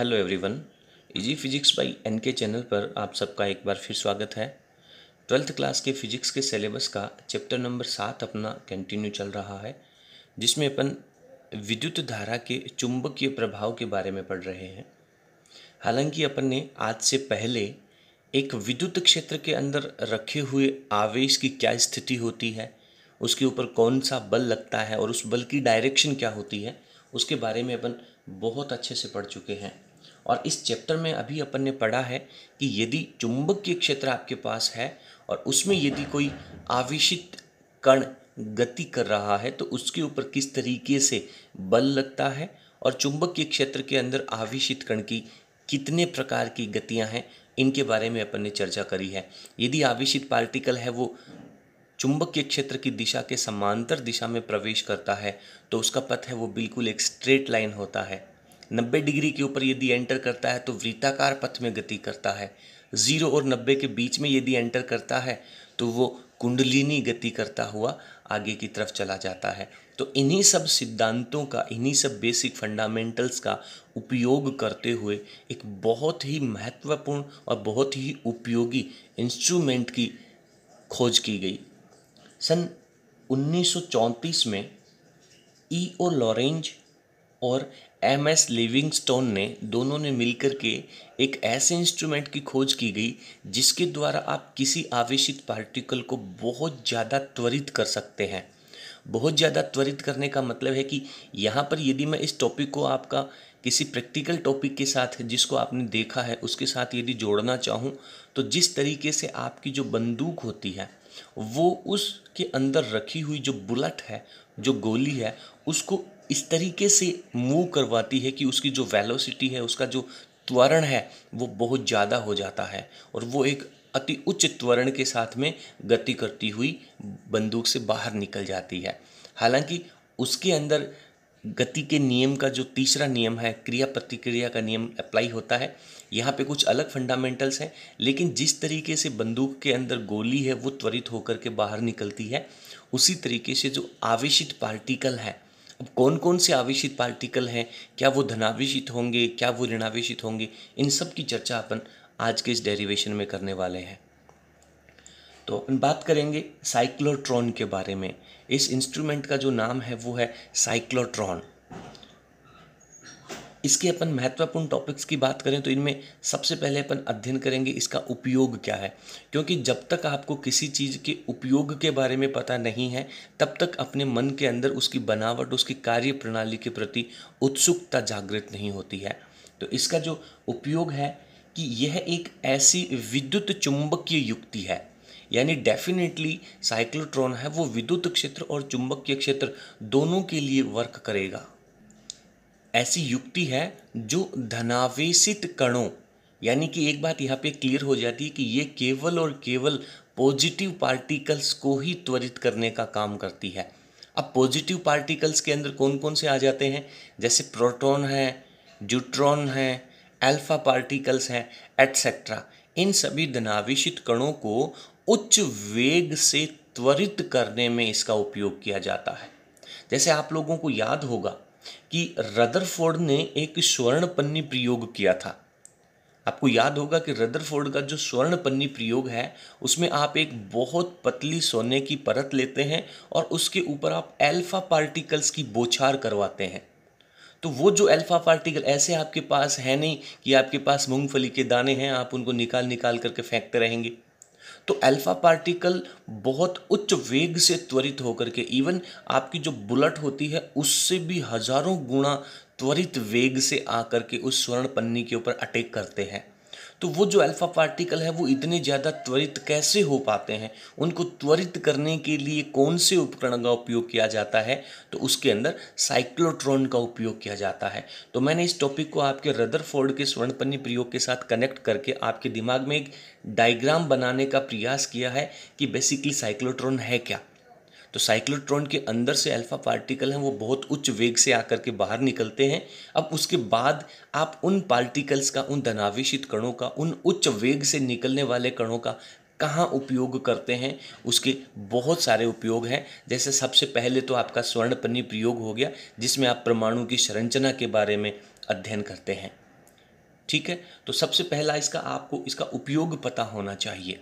hello everyone easy physics by NK channel पर आप सबका एक बार फिर स्वागत है ट्वेल्थ क्लास के फिजिक्स के सिलेबस का चैप्टर नंबर सात अपना कंटिन्यू चल रहा है जिसमें अपन विद्युत धारा के चुंबकीय प्रभाव के बारे में पढ़ रहे हैं हालांकि अपन ने आज से पहले एक विद्युत क्षेत्र के अंदर रखे हुए आवेश की क्या स्थिति होती है उसके ऊपर कौन सा बल लगता है और उस बल की डायरेक्शन क्या होती है उसके बारे में अपन बहुत अच्छे से पढ़ चुके हैं और इस चैप्टर में अभी अपन ने पढ़ा है कि यदि चुंबकीय क्षेत्र आपके पास है और उसमें यदि कोई आवेशित कण गति कर रहा है तो उसके ऊपर किस तरीके से बल लगता है और चुंबकीय क्षेत्र के अंदर आवेशित कण की कितने प्रकार की गतियां हैं इनके बारे में अपन ने चर्चा करी है यदि आवेशित पार्टिकल है वो चुंबकीय क्षेत्र की दिशा के समांतर दिशा में प्रवेश करता है तो उसका पथ है वो बिल्कुल एक स्ट्रेट लाइन होता है नब्बे डिग्री के ऊपर यदि एंटर करता है तो वृत्ताकार पथ में गति करता है ज़ीरो और नब्बे के बीच में यदि एंटर करता है तो वो कुंडलिनी गति करता हुआ आगे की तरफ चला जाता है तो इन्हीं सब सिद्धांतों का इन्हीं सब बेसिक फंडामेंटल्स का उपयोग करते हुए एक बहुत ही महत्वपूर्ण और बहुत ही उपयोगी इंस्ट्रूमेंट की खोज की गई सन 1934 में ई ओ लॉरेंज और एम एस लिविंगस्टोन ने दोनों ने मिलकर के एक ऐसे इंस्ट्रूमेंट की खोज की गई जिसके द्वारा आप किसी आवेशित पार्टिकल को बहुत ज़्यादा त्वरित कर सकते हैं बहुत ज़्यादा त्वरित करने का मतलब है कि यहाँ पर यदि मैं इस टॉपिक को आपका किसी प्रैक्टिकल टॉपिक के साथ जिसको आपने देखा है उसके साथ यदि जोड़ना चाहूँ तो जिस तरीके से आपकी जो बंदूक होती है वो उसके अंदर रखी हुई जो बुलेट है जो गोली है उसको इस तरीके से मूव करवाती है कि उसकी जो वेलोसिटी है उसका जो त्वरण है वो बहुत ज़्यादा हो जाता है और वो एक अति उच्च त्वरण के साथ में गति करती हुई बंदूक से बाहर निकल जाती है हालांकि उसके अंदर गति के नियम का जो तीसरा नियम है क्रिया प्रतिक्रिया का नियम अप्लाई होता है यहाँ पे कुछ अलग फंडामेंटल्स हैं लेकिन जिस तरीके से बंदूक के अंदर गोली है वो त्वरित होकर के बाहर निकलती है उसी तरीके से जो आवेशित पार्टिकल है अब कौन कौन से आवेशित पार्टिकल हैं क्या वो धनावेशित होंगे क्या वो ऋणावेशित होंगे इन सब की चर्चा अपन आज के इस डेरिवेशन में करने वाले हैं तो अपन बात करेंगे साइक्लोट्रॉन के बारे में इस इंस्ट्रूमेंट का जो नाम है वो है साइक्लोट्रॉन इसके अपन महत्वपूर्ण टॉपिक्स की बात करें तो इनमें सबसे पहले अपन अध्ययन करेंगे इसका उपयोग क्या है क्योंकि जब तक आपको किसी चीज़ के उपयोग के बारे में पता नहीं है तब तक अपने मन के अंदर उसकी बनावट उसकी कार्य प्रणाली के प्रति उत्सुकता जागृत नहीं होती है तो इसका जो उपयोग है कि यह एक ऐसी विद्युत चुंबकीय युक्ति है यानी डेफिनेटली साइक्लोट्रॉन है वो विद्युत क्षेत्र और चुंबकीय क्षेत्र दोनों के लिए वर्क करेगा ऐसी युक्ति है जो धनावेशित कणों यानी कि एक बात यहाँ पे क्लियर हो जाती है कि ये केवल और केवल पॉजिटिव पार्टिकल्स को ही त्वरित करने का काम करती है अब पॉजिटिव पार्टिकल्स के अंदर कौन कौन से आ जाते हैं जैसे प्रोटॉन है ज्यूट्रॉन है अल्फा पार्टिकल्स हैं एटसेट्रा इन सभी धनावेशित कणों को उच्च वेग से त्वरित करने में इसका उपयोग किया जाता है जैसे आप लोगों को याद होगा कि रदरफोर्ड ने एक स्वर्ण पन्नी प्रयोग किया था आपको याद होगा कि रदरफोर्ड का जो स्वर्ण पन्नी प्रयोग है उसमें आप एक बहुत पतली सोने की परत लेते हैं और उसके ऊपर आप एल्फा पार्टिकल्स की बोछार करवाते हैं तो वो जो अल्फा पार्टिकल ऐसे आपके पास है नहीं कि आपके पास मूंगफली के दाने हैं आप उनको निकाल निकाल करके फेंकते रहेंगे तो अल्फ़ा पार्टिकल बहुत उच्च वेग से त्वरित होकर के इवन आपकी जो बुलेट होती है उससे भी हज़ारों गुणा त्वरित वेग से आकर के उस स्वर्ण पन्नी के ऊपर अटैक करते हैं तो वो जो अल्फ़ा पार्टिकल है वो इतने ज़्यादा त्वरित कैसे हो पाते हैं उनको त्वरित करने के लिए कौन से उपकरण का उपयोग किया जाता है तो उसके अंदर साइक्लोट्रॉन का उपयोग किया जाता है तो मैंने इस टॉपिक को आपके रदर फोर्ड के स्वर्णपन्नी प्रयोग के साथ कनेक्ट करके आपके दिमाग में एक डायग्राम बनाने का प्रयास किया है कि बेसिकली साइक्लोट्रॉन है क्या तो साइक्लोट्रॉन के अंदर से अल्फा पार्टिकल हैं वो बहुत उच्च वेग से आकर के बाहर निकलते हैं अब उसके बाद आप उन पार्टिकल्स का उन धनावेशित कणों का उन उच्च वेग से निकलने वाले कणों का कहाँ उपयोग करते हैं उसके बहुत सारे उपयोग हैं जैसे सबसे पहले तो आपका स्वर्णपन्नी प्रयोग हो गया जिसमें आप परमाणु की संरचना के बारे में अध्ययन करते हैं ठीक है तो सबसे पहला इसका आपको इसका उपयोग पता होना चाहिए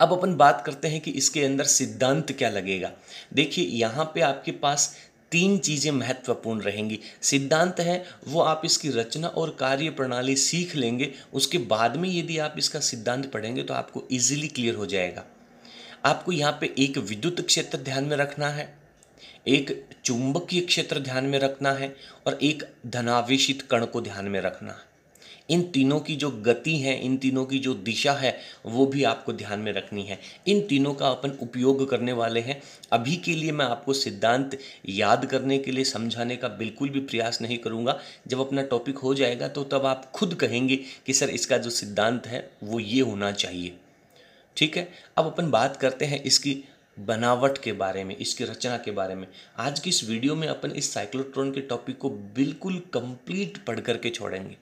अब अपन बात करते हैं कि इसके अंदर सिद्धांत क्या लगेगा देखिए यहाँ पे आपके पास तीन चीज़ें महत्वपूर्ण रहेंगी सिद्धांत है वो आप इसकी रचना और कार्य प्रणाली सीख लेंगे उसके बाद में यदि आप इसका सिद्धांत पढ़ेंगे तो आपको इजीली क्लियर हो जाएगा आपको यहाँ पे एक विद्युत क्षेत्र ध्यान में रखना है एक चुंबकीय क्षेत्र ध्यान में रखना है और एक धनावेशित कण को ध्यान में रखना है इन तीनों की जो गति है इन तीनों की जो दिशा है वो भी आपको ध्यान में रखनी है इन तीनों का अपन उपयोग करने वाले हैं अभी के लिए मैं आपको सिद्धांत याद करने के लिए समझाने का बिल्कुल भी प्रयास नहीं करूँगा जब अपना टॉपिक हो जाएगा तो तब आप खुद कहेंगे कि सर इसका जो सिद्धांत है वो ये होना चाहिए ठीक है अब अपन बात करते हैं इसकी बनावट के बारे में इसकी रचना के बारे में आज की इस वीडियो में अपन इस साइक्लोट्रॉन के टॉपिक को बिल्कुल कंप्लीट पढ़ करके छोड़ेंगे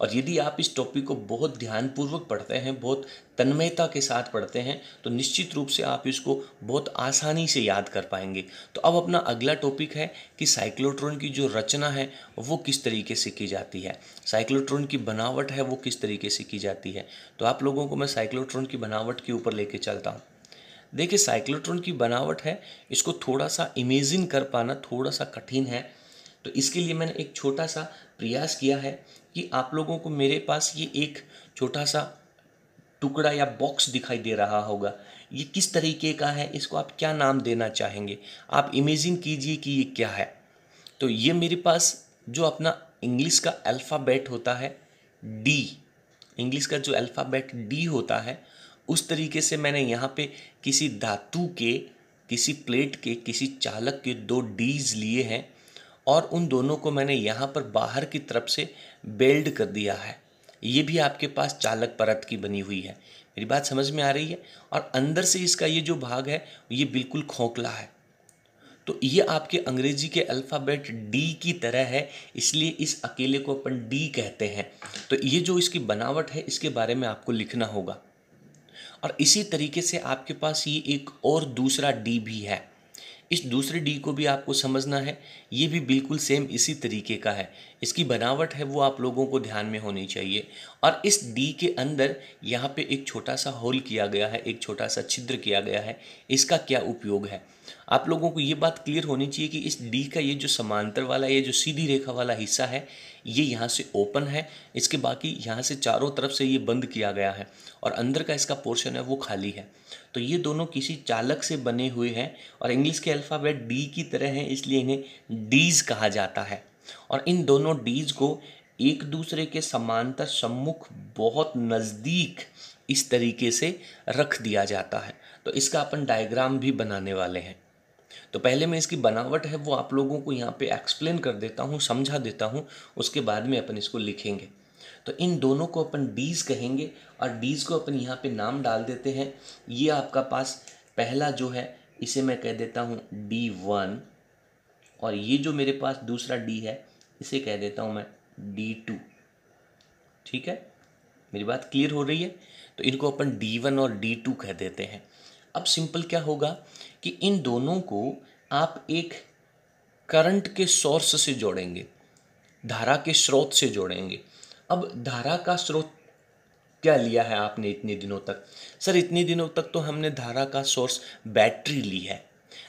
और यदि आप इस टॉपिक को बहुत ध्यानपूर्वक पढ़ते हैं बहुत तन्मयता के साथ पढ़ते हैं तो निश्चित रूप से आप इसको बहुत आसानी से याद कर पाएंगे तो अब अपना अगला टॉपिक है कि साइक्लोट्रॉन की जो रचना है वो किस तरीके से की जाती है साइक्लोट्रॉन की बनावट है वो किस तरीके से की जाती है तो आप लोगों को मैं साइक्लोट्रॉन की बनावट के ऊपर लेके चलता हूँ देखिए साइक्लोट्रॉन की बनावट है इसको थोड़ा सा इमेजिन कर पाना थोड़ा सा कठिन है तो इसके लिए मैंने एक छोटा सा प्रयास किया है कि आप लोगों को मेरे पास ये एक छोटा सा टुकड़ा या बॉक्स दिखाई दे रहा होगा ये किस तरीके का है इसको आप क्या नाम देना चाहेंगे आप इमेजिन कीजिए कि ये क्या है तो ये मेरे पास जो अपना इंग्लिश का अल्फ़ाबेट होता है डी इंग्लिश का जो अल्फ़ाबेट डी होता है उस तरीके से मैंने यहाँ पे किसी धातु के किसी प्लेट के किसी चालक के दो डीज लिए हैं और उन दोनों को मैंने यहाँ पर बाहर की तरफ से बेल्ड कर दिया है ये भी आपके पास चालक परत की बनी हुई है मेरी बात समझ में आ रही है और अंदर से इसका ये जो भाग है ये बिल्कुल खोखला है तो ये आपके अंग्रेजी के अल्फ़ाबेट डी की तरह है इसलिए इस अकेले को अपन डी कहते हैं तो ये जो इसकी बनावट है इसके बारे में आपको लिखना होगा और इसी तरीके से आपके पास ये एक और दूसरा डी भी है इस दूसरे डी को भी आपको समझना है ये भी बिल्कुल सेम इसी तरीके का है इसकी बनावट है वो आप लोगों को ध्यान में होनी चाहिए और इस डी के अंदर यहाँ पे एक छोटा सा होल किया गया है एक छोटा सा छिद्र किया गया है इसका क्या उपयोग है आप लोगों को ये बात क्लियर होनी चाहिए कि इस डी का ये जो समांतर वाला ये जो सीधी रेखा वाला हिस्सा है ये यहाँ से ओपन है इसके बाकी यहाँ से चारों तरफ से ये बंद किया गया है और अंदर का इसका पोर्शन है वो खाली है तो ये दोनों किसी चालक से बने हुए हैं और इंग्लिश के अल्फ़ाबेट डी की तरह हैं इसलिए इन्हें डीज़ कहा जाता है और इन दोनों डीज़ को एक दूसरे के समांतर सम्मुख बहुत नज़दीक इस तरीके से रख दिया जाता है तो इसका अपन डायग्राम भी बनाने वाले हैं तो पहले मैं इसकी बनावट है वो आप लोगों को यहाँ पे एक्सप्लेन कर देता हूँ समझा देता हूँ उसके बाद में अपन इसको लिखेंगे तो इन दोनों को अपन डीज़ कहेंगे और डीज़ को अपन यहाँ पे नाम डाल देते हैं ये आपका पास पहला जो है इसे मैं कह देता हूँ डी वन और ये जो मेरे पास दूसरा डी है इसे कह देता हूँ मैं डी टू ठीक है मेरी बात क्लियर हो रही है तो इनको अपन डी वन और डी टू कह देते हैं अब सिंपल क्या होगा कि इन दोनों को आप एक करंट के सोर्स से जोड़ेंगे धारा के स्रोत से जोड़ेंगे अब धारा का स्रोत क्या लिया है आपने इतने दिनों तक सर इतने दिनों तक तो हमने धारा का सोर्स बैटरी ली है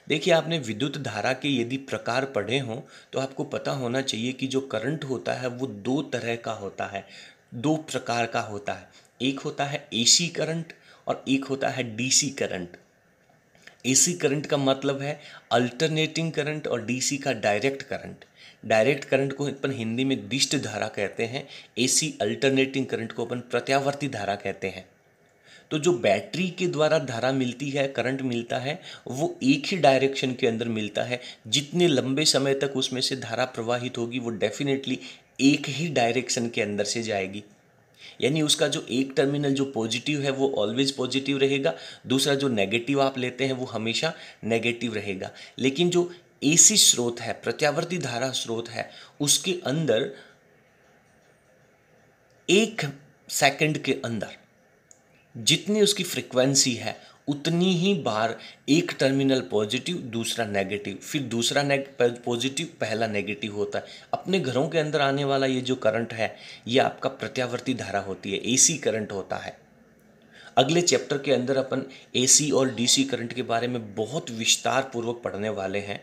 देखिए आपने विद्युत धारा के यदि प्रकार पढ़े हों तो आपको पता होना चाहिए कि जो करंट होता है वो दो तरह का होता है दो प्रकार का होता है एक होता है एसी करंट और एक होता है डीसी करंट एसी करंट का मतलब है अल्टरनेटिंग करंट और डीसी का डायरेक्ट करंट डायरेक्ट करंट को अपन हिंदी में दिष्ट धारा कहते हैं एसी अल्टरनेटिंग करंट को अपन प्रत्यावर्ती धारा कहते हैं तो जो बैटरी के द्वारा धारा मिलती है करंट मिलता है वो एक ही डायरेक्शन के अंदर मिलता है जितने लंबे समय तक उसमें से धारा प्रवाहित होगी वो डेफिनेटली एक ही डायरेक्शन के अंदर से जाएगी यानी उसका जो एक टर्मिनल जो पॉजिटिव है वो ऑलवेज पॉजिटिव रहेगा दूसरा जो नेगेटिव आप लेते हैं वो हमेशा नेगेटिव रहेगा लेकिन जो एसी स्रोत है प्रत्यावर्ती धारा स्रोत है उसके अंदर एक सेकंड के अंदर जितनी उसकी फ्रिक्वेंसी है उतनी ही बार एक टर्मिनल पॉजिटिव दूसरा नेगेटिव फिर दूसरा पॉजिटिव पहला नेगेटिव होता है अपने घरों के अंदर आने वाला ये जो करंट है ये आपका प्रत्यावर्ती धारा होती है एसी करंट होता है अगले चैप्टर के अंदर अपन एसी और डीसी करंट के बारे में बहुत विस्तार पूर्वक पढ़ने वाले हैं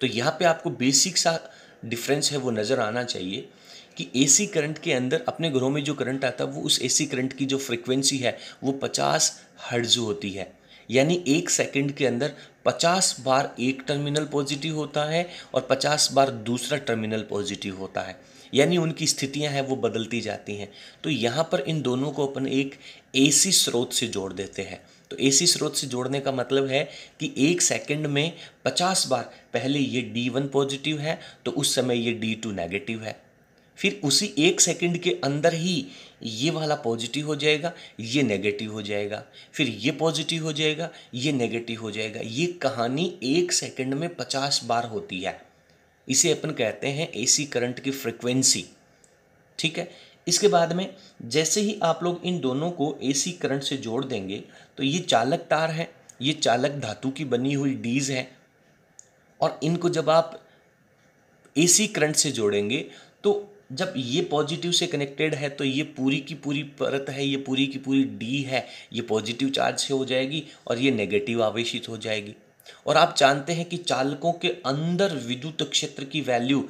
तो यहाँ पे आपको बेसिक सा डिफरेंस है वो नज़र आना चाहिए कि एसी करंट के अंदर अपने घरों में जो करंट आता है वो उस एसी करंट की जो फ्रिक्वेंसी है वो पचास हर्ज होती है यानी एक सेकंड के अंदर 50 बार एक टर्मिनल पॉजिटिव होता है और 50 बार दूसरा टर्मिनल पॉजिटिव होता है यानी उनकी स्थितियां हैं वो बदलती जाती हैं तो यहाँ पर इन दोनों को अपन एक एसी स्रोत से जोड़ देते हैं तो एसी स्रोत से जोड़ने का मतलब है कि एक सेकंड में 50 बार पहले ये D1 पॉजिटिव है तो उस समय ये D2 नेगेटिव है फिर उसी एक सेकंड के अंदर ही ये वाला पॉजिटिव हो जाएगा ये नेगेटिव हो जाएगा फिर ये पॉजिटिव हो जाएगा ये नेगेटिव हो जाएगा ये कहानी एक सेकंड में पचास बार होती है इसे अपन कहते हैं एसी करंट की फ्रिक्वेंसी ठीक है इसके बाद में जैसे ही आप लोग इन दोनों को एसी करंट से जोड़ देंगे तो ये चालक तार है ये चालक धातु की बनी हुई डीज है और इनको जब आप एसी करंट से जोड़ेंगे तो जब ये पॉजिटिव से कनेक्टेड है तो ये पूरी की पूरी परत है ये पूरी की पूरी डी है ये पॉजिटिव चार्ज से हो जाएगी और ये नेगेटिव आवेशित हो जाएगी और आप जानते हैं कि चालकों के अंदर विद्युत क्षेत्र की वैल्यू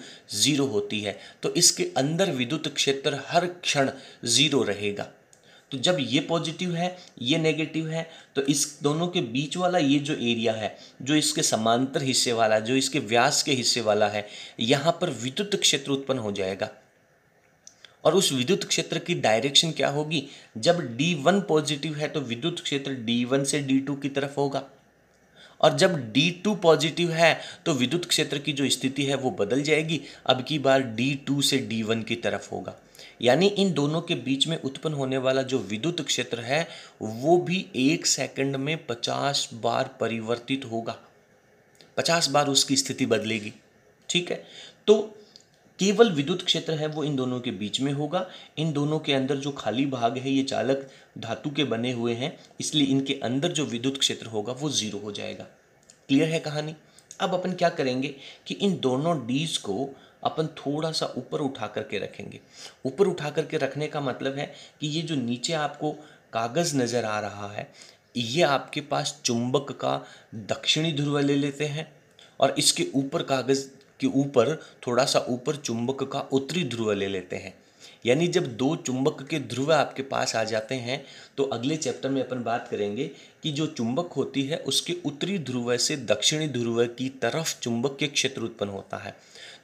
ज़ीरो होती है तो इसके अंदर विद्युत क्षेत्र हर क्षण ज़ीरो रहेगा तो जब ये पॉजिटिव है ये नेगेटिव है तो इस दोनों के बीच वाला ये जो एरिया है जो इसके समांतर हिस्से वाला जो इसके व्यास के हिस्से वाला है यहाँ पर विद्युत क्षेत्र उत्पन्न हो जाएगा और उस विद्युत क्षेत्र की डायरेक्शन क्या होगी जब D1 पॉजिटिव है तो विद्युत क्षेत्र D1 से D2 की तरफ होगा और जब D2 पॉजिटिव है तो विद्युत क्षेत्र की जो स्थिति है वो बदल जाएगी अब की बार D2 से D1 की तरफ होगा यानी इन दोनों के बीच में उत्पन्न होने वाला जो विद्युत क्षेत्र है वो भी एक सेकंड में पचास बार परिवर्तित होगा पचास बार उसकी स्थिति बदलेगी ठीक है तो केवल विद्युत क्षेत्र है वो इन दोनों के बीच में होगा इन दोनों के अंदर जो खाली भाग है ये चालक धातु के बने हुए हैं इसलिए इनके अंदर जो विद्युत क्षेत्र होगा वो ज़ीरो हो जाएगा क्लियर है कहानी अब अपन क्या करेंगे कि इन दोनों डीज को अपन थोड़ा सा ऊपर उठा करके रखेंगे ऊपर उठा करके रखने का मतलब है कि ये जो नीचे आपको कागज़ नज़र आ रहा है ये आपके पास चुंबक का दक्षिणी ध्रुव ले लेते हैं और इसके ऊपर कागज़ के ऊपर थोड़ा सा ऊपर चुंबक का उत्तरी ध्रुव ले लेते हैं यानी जब दो चुंबक के ध्रुव आपके पास आ जाते हैं तो अगले चैप्टर में अपन बात करेंगे कि जो चुंबक होती है उसके उत्तरी ध्रुव से दक्षिणी ध्रुव की तरफ चुंबक के क्षेत्र उत्पन्न होता है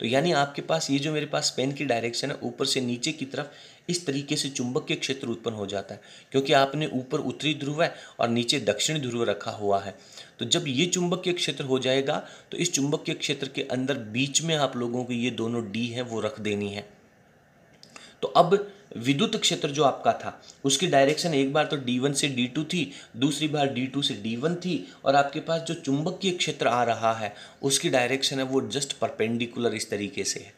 तो यानी आपके पास ये जो मेरे पास पेन की डायरेक्शन है ऊपर से नीचे की तरफ इस तरीके से चुंबक के क्षेत्र उत्पन्न हो जाता है क्योंकि आपने ऊपर उत्तरी ध्रुव है और नीचे दक्षिणी ध्रुव रखा हुआ है तो जब ये चुंबकीय क्षेत्र हो जाएगा तो इस चुंबकीय क्षेत्र के अंदर बीच में आप लोगों को ये दोनों डी है वो रख देनी है तो अब विद्युत क्षेत्र जो आपका था उसकी डायरेक्शन एक बार तो वन से टू थी दूसरी बार टू से वन थी और आपके पास जो चुंबकीय क्षेत्र आ रहा है उसकी डायरेक्शन है वो जस्ट परपेंडिकुलर इस तरीके से है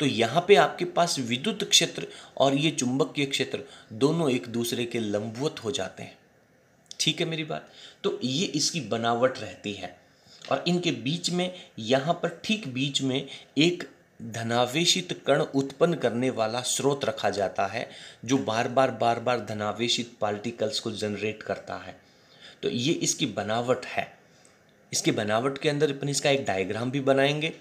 तो यहाँ पे आपके पास विद्युत क्षेत्र और ये चुंबकीय क्षेत्र दोनों एक दूसरे के लंबवत हो जाते हैं ठीक है मेरी बात तो ये इसकी बनावट रहती है और इनके बीच में यहाँ पर ठीक बीच में एक धनावेशित कण उत्पन्न करने वाला स्रोत रखा जाता है जो बार बार बार बार धनावेशित पार्टिकल्स को जनरेट करता है तो ये इसकी बनावट है इसके बनावट के अंदर अपन इसका एक डायग्राम भी बनाएंगे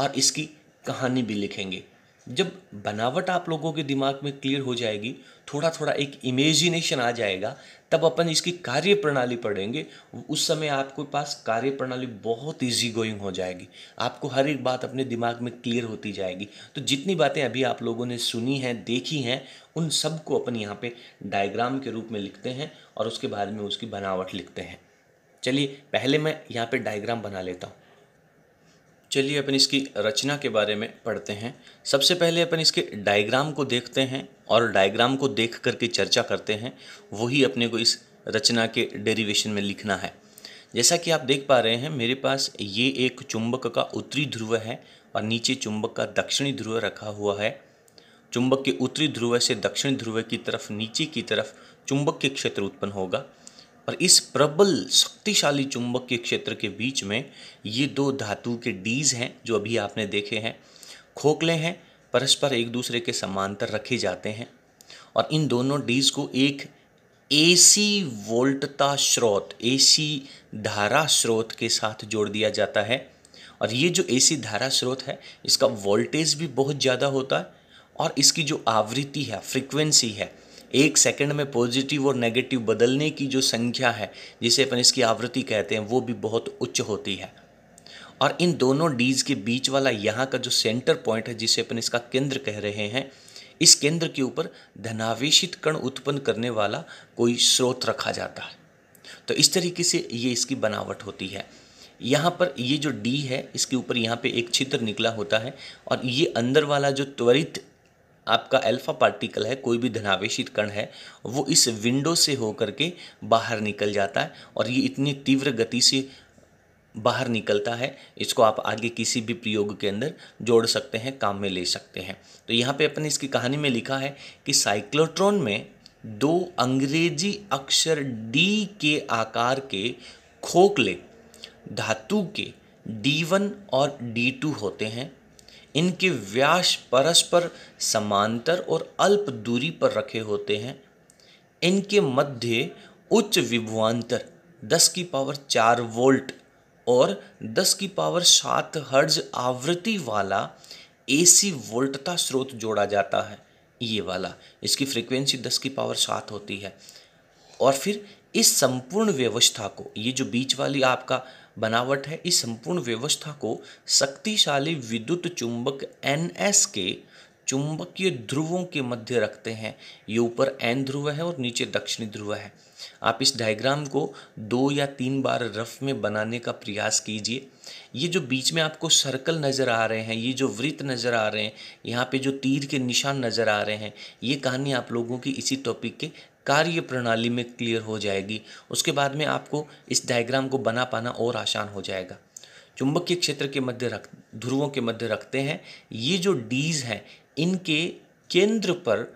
और इसकी कहानी भी लिखेंगे जब बनावट आप लोगों के दिमाग में क्लियर हो जाएगी थोड़ा थोड़ा एक इमेजिनेशन आ जाएगा तब अपन इसकी कार्य प्रणाली पढ़ेंगे उस समय आपके पास कार्य प्रणाली बहुत ईजी गोइंग हो जाएगी आपको हर एक बात अपने दिमाग में क्लियर होती जाएगी तो जितनी बातें अभी आप लोगों ने सुनी हैं देखी हैं उन सबको अपन यहाँ पे डायग्राम के रूप में लिखते हैं और उसके बाद में उसकी बनावट लिखते हैं चलिए पहले मैं यहाँ पर डायग्राम बना लेता हूँ चलिए अपन इसकी रचना के बारे में पढ़ते हैं सबसे पहले अपन इसके डायग्राम को देखते हैं और डायग्राम को देख करके चर्चा करते हैं वही अपने को इस रचना के डेरिवेशन में लिखना है जैसा कि आप देख पा रहे हैं मेरे पास ये एक चुंबक का उत्तरी ध्रुव है और नीचे चुंबक का दक्षिणी ध्रुव रखा हुआ है चुंबक के उत्तरी ध्रुव से दक्षिण ध्रुव की तरफ नीचे की तरफ चुंबक के क्षेत्र उत्पन्न होगा और इस प्रबल शक्तिशाली चुंबकीय क्षेत्र के बीच में ये दो धातु के डीज हैं जो अभी आपने देखे हैं खोखले हैं परस्पर एक दूसरे के समांतर रखे जाते हैं और इन दोनों डीज को एक एसी वोल्टता स्रोत एसी धारा स्रोत के साथ जोड़ दिया जाता है और ये जो एसी धारा स्रोत है इसका वोल्टेज भी बहुत ज़्यादा होता है और इसकी जो आवृत्ति है फ्रीक्वेंसी है एक सेकंड में पॉजिटिव और नेगेटिव बदलने की जो संख्या है जिसे अपन इसकी आवृत्ति कहते हैं वो भी बहुत उच्च होती है और इन दोनों डीज के बीच वाला यहाँ का जो सेंटर पॉइंट है जिसे अपन इसका केंद्र कह रहे हैं इस केंद्र के ऊपर धनावेशित कण उत्पन्न करने वाला कोई स्रोत रखा जाता है तो इस तरीके से ये इसकी बनावट होती है यहाँ पर ये जो डी है इसके ऊपर यहाँ पे एक छिद्र निकला होता है और ये अंदर वाला जो त्वरित आपका अल्फा पार्टिकल है कोई भी धनावेश कण है वो इस विंडो से होकर के बाहर निकल जाता है और ये इतनी तीव्र गति से बाहर निकलता है इसको आप आगे किसी भी प्रयोग के अंदर जोड़ सकते हैं काम में ले सकते हैं तो यहाँ पे अपने इसकी कहानी में लिखा है कि साइक्लोट्रॉन में दो अंग्रेजी अक्षर डी के आकार के खोखले धातु के डी वन और डी टू होते हैं इनके व्यास परस्पर समांतर और अल्प दूरी पर रखे होते हैं इनके मध्य उच्च विभवांतर 10 की पावर चार वोल्ट और 10 की पावर सात हर्ज आवृत्ति वाला एसी वोल्टता स्रोत जोड़ा जाता है ये वाला इसकी फ्रीक्वेंसी 10 की पावर सात होती है और फिर इस संपूर्ण व्यवस्था को ये जो बीच वाली आपका बनावट है इस संपूर्ण व्यवस्था को शक्तिशाली विद्युत चुंबक एन एस के चुंबकीय ध्रुवों के मध्य रखते हैं ये ऊपर एन ध्रुव है और नीचे दक्षिणी ध्रुव है आप इस डायग्राम को दो या तीन बार रफ में बनाने का प्रयास कीजिए ये जो बीच में आपको सर्कल नज़र आ रहे हैं ये जो वृत्त नज़र आ रहे हैं यहाँ पे जो तीर के निशान नज़र आ रहे हैं ये कहानी आप लोगों की इसी टॉपिक के कार्य प्रणाली में क्लियर हो जाएगी उसके बाद में आपको इस डायग्राम को बना पाना और आसान हो जाएगा चुंबकीय क्षेत्र के मध्य रख ध्रुवों के मध्य रखते हैं ये जो डीज हैं इनके केंद्र पर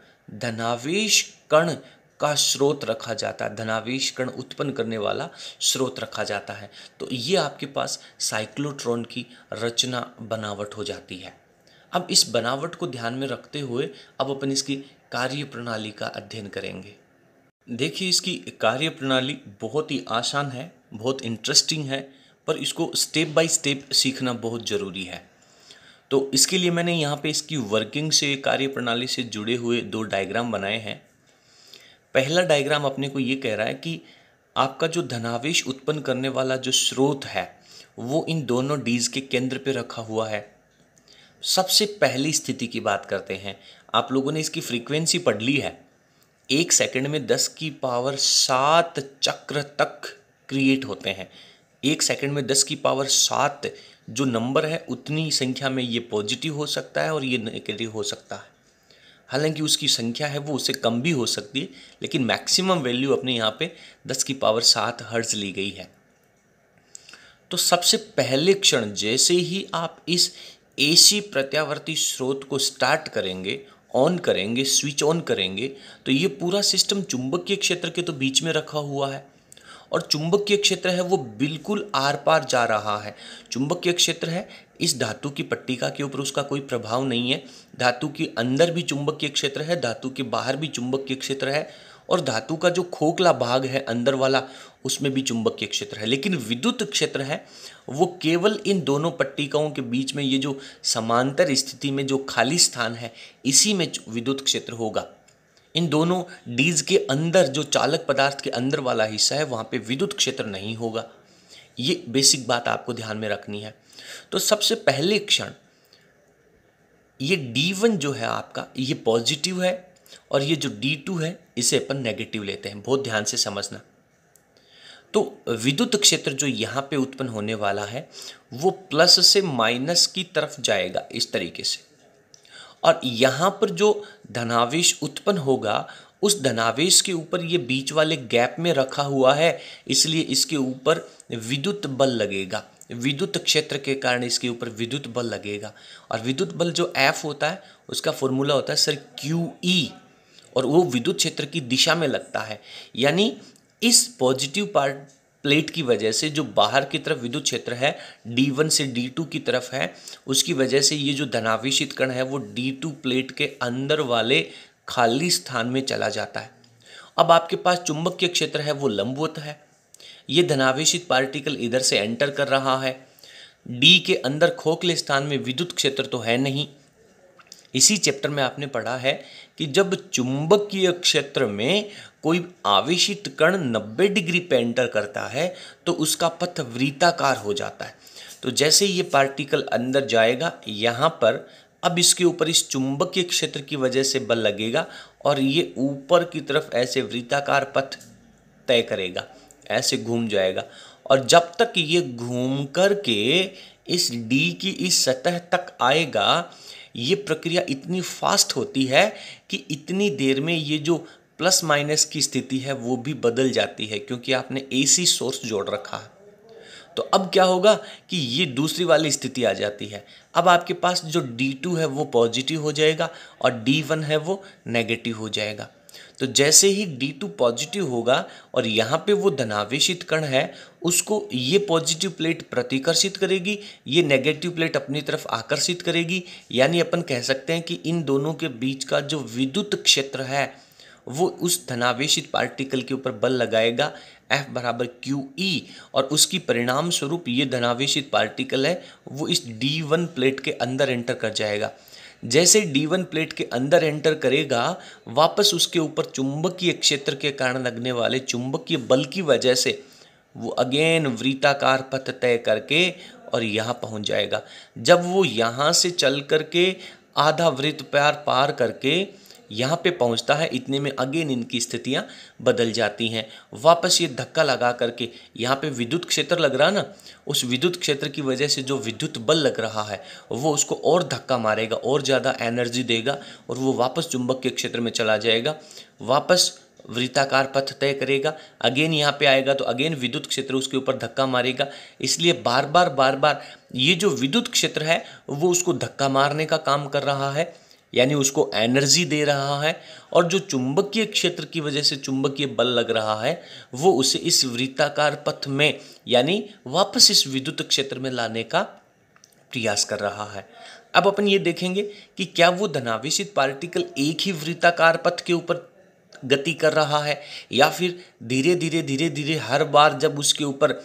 धनावेश कण का स्रोत रखा जाता है धनावेश कण उत्पन्न करने वाला स्रोत रखा जाता है तो ये आपके पास साइक्लोट्रॉन की रचना बनावट हो जाती है अब इस बनावट को ध्यान में रखते हुए अब अपन इसकी कार्य प्रणाली का अध्ययन करेंगे देखिए इसकी कार्य प्रणाली बहुत ही आसान है बहुत इंटरेस्टिंग है पर इसको स्टेप बाय स्टेप सीखना बहुत ज़रूरी है तो इसके लिए मैंने यहाँ पे इसकी वर्किंग से कार्य प्रणाली से जुड़े हुए दो डायग्राम बनाए हैं पहला डायग्राम अपने को ये कह रहा है कि आपका जो धनावेश उत्पन्न करने वाला जो स्रोत है वो इन दोनों डीज के केंद्र पे रखा हुआ है सबसे पहली स्थिति की बात करते हैं आप लोगों ने इसकी फ्रीक्वेंसी पढ़ ली है एक सेकंड में दस की पावर सात चक्र तक क्रिएट होते हैं एक सेकंड में दस की पावर सात जो नंबर है उतनी संख्या में ये पॉजिटिव हो सकता है और ये नेगेटिव हो सकता है हालांकि उसकी संख्या है वो उससे कम भी हो सकती है लेकिन मैक्सिमम वैल्यू अपने यहाँ पे दस की पावर सात हर्ज ली गई है तो सबसे पहले क्षण जैसे ही आप इस एसी प्रत्यावर्ती स्रोत को स्टार्ट करेंगे ऑन करेंगे स्विच ऑन करेंगे तो ये पूरा सिस्टम चुंबकीय क्षेत्र के तो बीच में रखा हुआ है और चुंबकीय क्षेत्र है वो बिल्कुल आर पार जा रहा है चुंबकीय क्षेत्र है इस धातु की पट्टिका के ऊपर उसका कोई प्रभाव नहीं है धातु के अंदर भी चुंबकीय क्षेत्र है धातु के बाहर भी चुंबकीय क्षेत्र है और धातु का जो खोखला भाग है अंदर वाला उसमें भी चुंबकीय क्षेत्र है लेकिन विद्युत क्षेत्र है वो केवल इन दोनों पट्टिकाओं के बीच में ये जो समांतर स्थिति में जो खाली स्थान है इसी में विद्युत क्षेत्र होगा इन दोनों डीज के अंदर जो चालक पदार्थ के अंदर वाला हिस्सा है वहाँ पे विद्युत क्षेत्र नहीं होगा ये बेसिक बात आपको ध्यान में रखनी है तो सबसे पहले क्षण ये डी वन जो है आपका ये पॉजिटिव है और ये जो डी टू है इसे अपन नेगेटिव लेते हैं बहुत ध्यान से समझना तो विद्युत क्षेत्र जो यहाँ पे उत्पन्न होने वाला है वो प्लस से माइनस की तरफ जाएगा इस तरीके से और यहाँ पर जो धनावेश उत्पन्न होगा उस धनावेश के ऊपर ये बीच वाले गैप में रखा हुआ है इसलिए इसके ऊपर विद्युत बल लगेगा विद्युत क्षेत्र के कारण इसके ऊपर विद्युत बल लगेगा और विद्युत बल जो एफ होता है उसका फॉर्मूला होता है सर क्यू ई और वो विद्युत क्षेत्र की दिशा में लगता है यानी इस पॉजिटिव पार्ट प्लेट की वजह से जो बाहर की तरफ विद्युत क्षेत्र है D1 से D2 की तरफ है उसकी वजह से ये जो धनावेशित कण है वो D2 प्लेट के अंदर वाले खाली स्थान में चला जाता है अब आपके पास चुंबकीय क्षेत्र है वो लंबवत है ये धनावेशित पार्टिकल इधर से एंटर कर रहा है डी के अंदर खोखले स्थान में विद्युत क्षेत्र तो है नहीं इसी चैप्टर में आपने पढ़ा है कि जब चुंबकीय क्षेत्र में कोई आवेशित कण 90 डिग्री पे एंटर करता है तो उसका पथ वृताकार हो जाता है तो जैसे ये पार्टिकल अंदर जाएगा यहाँ पर अब इसके ऊपर इस चुंबकीय क्षेत्र की वजह से बल लगेगा और ये ऊपर की तरफ ऐसे वृताकार पथ तय करेगा ऐसे घूम जाएगा और जब तक ये घूम कर के इस डी की इस सतह तक आएगा ये प्रक्रिया इतनी फास्ट होती है कि इतनी देर में ये जो प्लस माइनस की स्थिति है वो भी बदल जाती है क्योंकि आपने एसी सोर्स जोड़ रखा है तो अब क्या होगा कि ये दूसरी वाली स्थिति आ जाती है अब आपके पास जो D2 है वो पॉजिटिव हो जाएगा और D1 है वो नेगेटिव हो जाएगा तो जैसे ही D2 पॉजिटिव होगा और यहाँ पे वो धनावेशित कण है उसको ये पॉजिटिव प्लेट प्रतिकर्षित करेगी ये नेगेटिव प्लेट अपनी तरफ आकर्षित करेगी यानी अपन कह सकते हैं कि इन दोनों के बीच का जो विद्युत क्षेत्र है वो उस धनावेशित पार्टिकल के ऊपर बल लगाएगा एफ बराबर क्यू ई e, और उसकी परिणाम स्वरूप ये धनावेशित पार्टिकल है वो इस डी वन प्लेट के अंदर एंटर कर जाएगा जैसे डी वन प्लेट के अंदर एंटर करेगा वापस उसके ऊपर चुंबकीय क्षेत्र के कारण लगने वाले चुंबकीय बल की वजह से वो अगेन वृताकार पथ तय करके और यहाँ पहुँच जाएगा जब वो यहाँ से चल करके आधा वृत्त प्यार पार करके यहाँ पे पहुँचता है इतने में अगेन इनकी स्थितियाँ बदल जाती हैं वापस ये धक्का लगा करके यहाँ पे विद्युत क्षेत्र लग रहा ना उस विद्युत क्षेत्र की वजह से जो विद्युत बल लग रहा है वो उसको और धक्का मारेगा और ज़्यादा एनर्जी देगा और वो वापस चुंबक के क्षेत्र में चला जाएगा वापस वृत्ताकार पथ तय करेगा अगेन यहाँ पे आएगा तो अगेन विद्युत क्षेत्र उसके ऊपर धक्का मारेगा इसलिए बार बार बार बार ये जो विद्युत क्षेत्र है वो उसको धक्का मारने का काम कर रहा है यानी उसको एनर्जी दे रहा है और जो चुंबकीय क्षेत्र की वजह से चुंबकीय बल लग रहा है वो उसे इस वृत्ताकार पथ में यानी वापस इस विद्युत क्षेत्र में लाने का प्रयास कर रहा है अब अपन ये देखेंगे कि क्या वो धनावेशित पार्टिकल एक ही वृत्ताकार पथ के ऊपर गति कर रहा है या फिर धीरे धीरे धीरे धीरे हर बार जब उसके ऊपर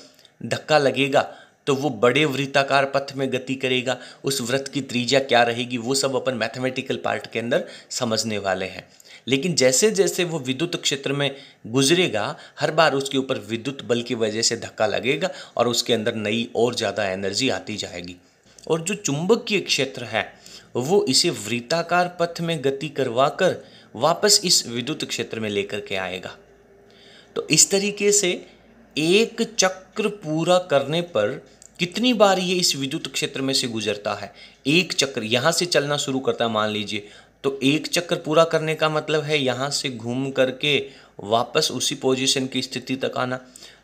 धक्का लगेगा तो वो बड़े वृत्ताकार पथ में गति करेगा उस व्रत की त्रिज्या क्या रहेगी वो सब अपन मैथमेटिकल पार्ट के अंदर समझने वाले हैं लेकिन जैसे जैसे वो विद्युत क्षेत्र में गुजरेगा हर बार उसके ऊपर विद्युत बल की वजह से धक्का लगेगा और उसके अंदर नई और ज़्यादा एनर्जी आती जाएगी और जो चुंबकीय क्षेत्र है वो इसे वृत्ताकार पथ में गति करवा कर वापस इस विद्युत क्षेत्र में लेकर के आएगा तो इस तरीके से एक चक्र पूरा करने पर कितनी बार ये इस विद्युत क्षेत्र में से गुजरता है एक चक्र यहाँ से चलना शुरू करता है मान लीजिए तो एक चक्र पूरा करने का मतलब है यहाँ से घूम करके वापस उसी पोजीशन की स्थिति तक आना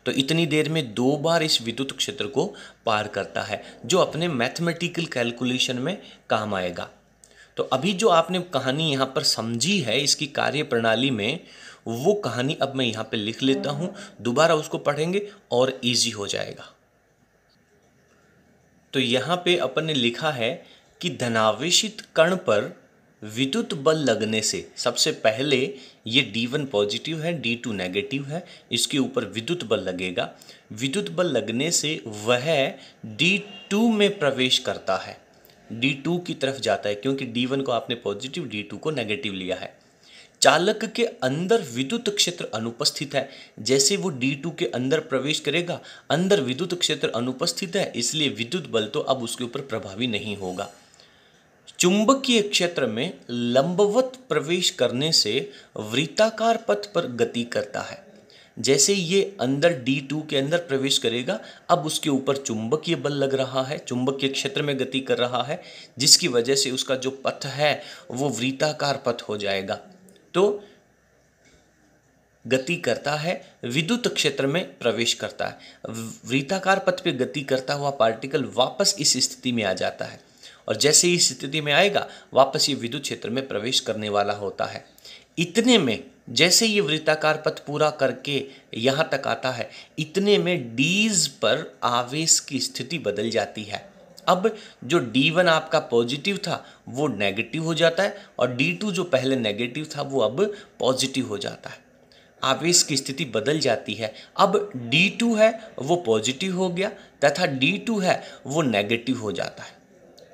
तो इतनी देर में दो बार इस विद्युत क्षेत्र को पार करता है जो अपने मैथमेटिकल कैलकुलेशन में काम आएगा तो अभी जो आपने कहानी यहाँ पर समझी है इसकी कार्य प्रणाली में वो कहानी अब मैं यहाँ पे लिख लेता हूँ दोबारा उसको पढ़ेंगे और इजी हो जाएगा तो यहाँ पे अपन ने लिखा है कि धनावेशित कण पर विद्युत बल लगने से सबसे पहले ये D1 पॉजिटिव है D2 नेगेटिव है इसके ऊपर विद्युत बल लगेगा विद्युत बल लगने से वह D2 में प्रवेश करता है D2 की तरफ जाता है क्योंकि D1 को आपने पॉजिटिव D2 को नेगेटिव लिया है चालक के अंदर विद्युत क्षेत्र अनुपस्थित है जैसे वो D2 के अंदर प्रवेश करेगा अंदर विद्युत क्षेत्र अनुपस्थित है इसलिए विद्युत बल तो अब उसके ऊपर प्रभावी नहीं होगा चुंबकीय क्षेत्र में लंबवत प्रवेश करने से वृत्ताकार पथ पर गति करता है जैसे ये अंदर D2 के अंदर प्रवेश करेगा अब उसके ऊपर चुंबकीय बल लग रहा है चुंबकीय क्षेत्र में गति कर रहा है जिसकी वजह से उसका जो पथ है वो वृत्ताकार पथ हो जाएगा तो गति करता है विद्युत क्षेत्र में प्रवेश करता है वृत्ताकार पथ पे गति करता हुआ पार्टिकल वापस इस स्थिति में आ जाता है और जैसे ही स्थिति में आएगा वापस ये विद्युत क्षेत्र में प्रवेश करने वाला होता है इतने में जैसे ये वृत्ताकार पथ पूरा करके यहाँ तक आता है इतने में डीज पर आवेश की स्थिति बदल जाती है अब जो डी वन आपका पॉजिटिव था वो नेगेटिव हो जाता है और डी टू जो पहले नेगेटिव था वो अब पॉजिटिव हो जाता है आवेश की स्थिति बदल जाती है अब डी टू है वो पॉजिटिव हो गया तथा डी टू है वो नेगेटिव हो जाता है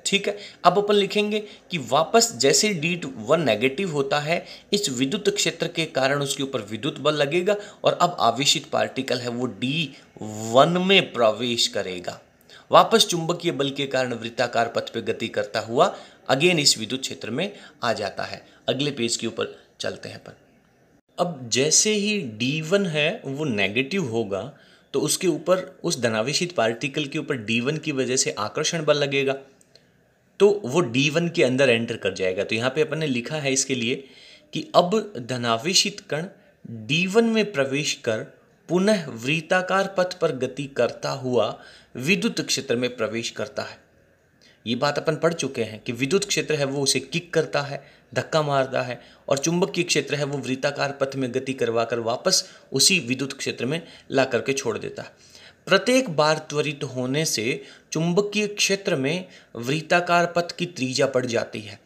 ठीक है अब अपन लिखेंगे कि वापस जैसे डी वन नेगेटिव होता है इस विद्युत क्षेत्र के कारण उसके ऊपर विद्युत बल लगेगा और अब आवेशित पार्टिकल है वो डी वन में प्रवेश करेगा वापस चुंबकीय बल के कारण वृत्ताकार पथ पर गति करता हुआ अगेन इस विद्युत क्षेत्र में आ जाता है अगले पेज के ऊपर चलते हैं पर अब जैसे ही डी वन है वो नेगेटिव होगा तो उसके ऊपर उस धनावेशित पार्टिकल के ऊपर डी वन की वजह से आकर्षण बल लगेगा तो वो डी वन के अंदर एंटर कर जाएगा तो यहाँ पे अपन ने लिखा है इसके लिए कि अब धनावेशित कण डी वन में प्रवेश कर पुनः वृत्ताकार पथ पर गति करता हुआ विद्युत क्षेत्र में प्रवेश करता है ये बात अपन पढ़ चुके हैं कि विद्युत क्षेत्र है वो उसे किक करता है धक्का मारता है और चुंबकीय क्षेत्र है वो वृत्ताकार पथ में गति करवा कर वापस उसी विद्युत क्षेत्र में ला करके छोड़ देता है प्रत्येक बार त्वरित होने से चुंबकीय क्षेत्र में वृत्ताकार पथ की त्रिज्या बढ़ जाती है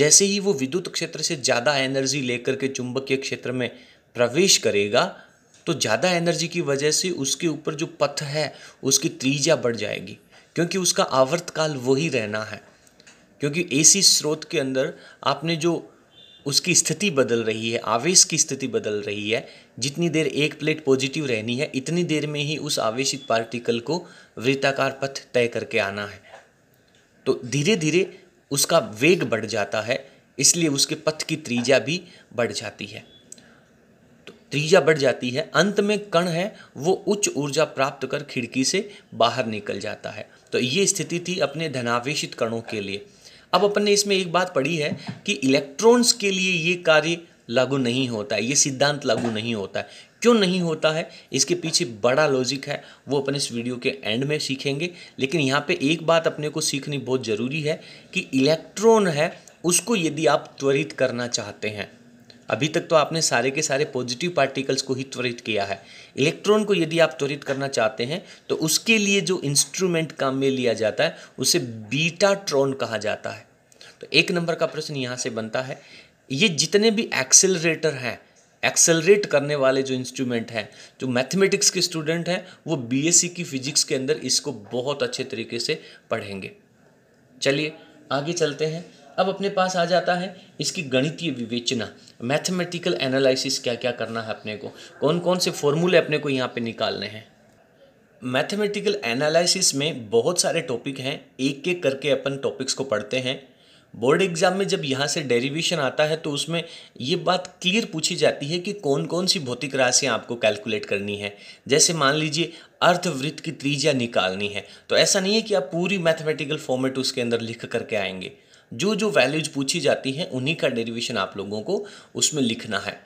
जैसे ही वो विद्युत क्षेत्र से ज़्यादा एनर्जी लेकर के चुंबकीय क्षेत्र में प्रवेश करेगा तो ज़्यादा एनर्जी की वजह से उसके ऊपर जो पथ है उसकी त्रिज्या बढ़ जाएगी क्योंकि उसका आवर्तकाल वही रहना है क्योंकि एसी स्रोत के अंदर आपने जो उसकी स्थिति बदल रही है आवेश की स्थिति बदल रही है जितनी देर एक प्लेट पॉजिटिव रहनी है इतनी देर में ही उस आवेशित पार्टिकल को वृत्ताकार पथ तय करके आना है तो धीरे धीरे उसका वेग बढ़ जाता है इसलिए उसके पथ की त्रिज्या भी बढ़ जाती है त्रिज्या बढ़ जाती है अंत में कण है वो उच्च ऊर्जा प्राप्त कर खिड़की से बाहर निकल जाता है तो ये स्थिति थी अपने धनावेशित कणों के लिए अब अपन ने इसमें एक बात पढ़ी है कि इलेक्ट्रॉन्स के लिए ये कार्य लागू नहीं होता है ये सिद्धांत लागू नहीं होता है क्यों नहीं होता है इसके पीछे बड़ा लॉजिक है वो अपन इस वीडियो के एंड में सीखेंगे लेकिन यहाँ पे एक बात अपने को सीखनी बहुत ज़रूरी है कि इलेक्ट्रॉन है उसको यदि आप त्वरित करना चाहते हैं अभी तक तो आपने सारे के सारे पॉजिटिव पार्टिकल्स को ही त्वरित किया है इलेक्ट्रॉन को यदि आप त्वरित करना चाहते हैं तो उसके लिए जो इंस्ट्रूमेंट काम में लिया जाता है उसे बीटाट्रॉन कहा जाता है तो एक नंबर का प्रश्न यहाँ से बनता है ये जितने भी एक्सेलरेटर हैं एक्सेलरेट करने वाले जो इंस्ट्रूमेंट हैं जो मैथमेटिक्स के स्टूडेंट हैं वो बीएससी e की फिजिक्स के अंदर इसको बहुत अच्छे तरीके से पढ़ेंगे चलिए आगे चलते हैं अब अपने पास आ जाता है इसकी गणितीय विवेचना मैथमेटिकल एनालिसिस क्या क्या करना है अपने को कौन कौन से फॉर्मूले अपने को यहाँ पे निकालने हैं मैथमेटिकल एनालिसिस में बहुत सारे टॉपिक हैं एक एक करके अपन टॉपिक्स को पढ़ते हैं बोर्ड एग्ज़ाम में जब यहाँ से डेरिवेशन आता है तो उसमें ये बात क्लियर पूछी जाती है कि कौन कौन सी भौतिक राशियाँ आपको कैलकुलेट करनी है जैसे मान लीजिए अर्थवृत्त की त्रिज्या निकालनी है तो ऐसा नहीं है कि आप पूरी मैथमेटिकल फॉर्मेट उसके अंदर लिख करके आएंगे जो जो वैल्यूज पूछी जाती हैं उन्हीं का डेरिवेशन आप लोगों को उसमें लिखना है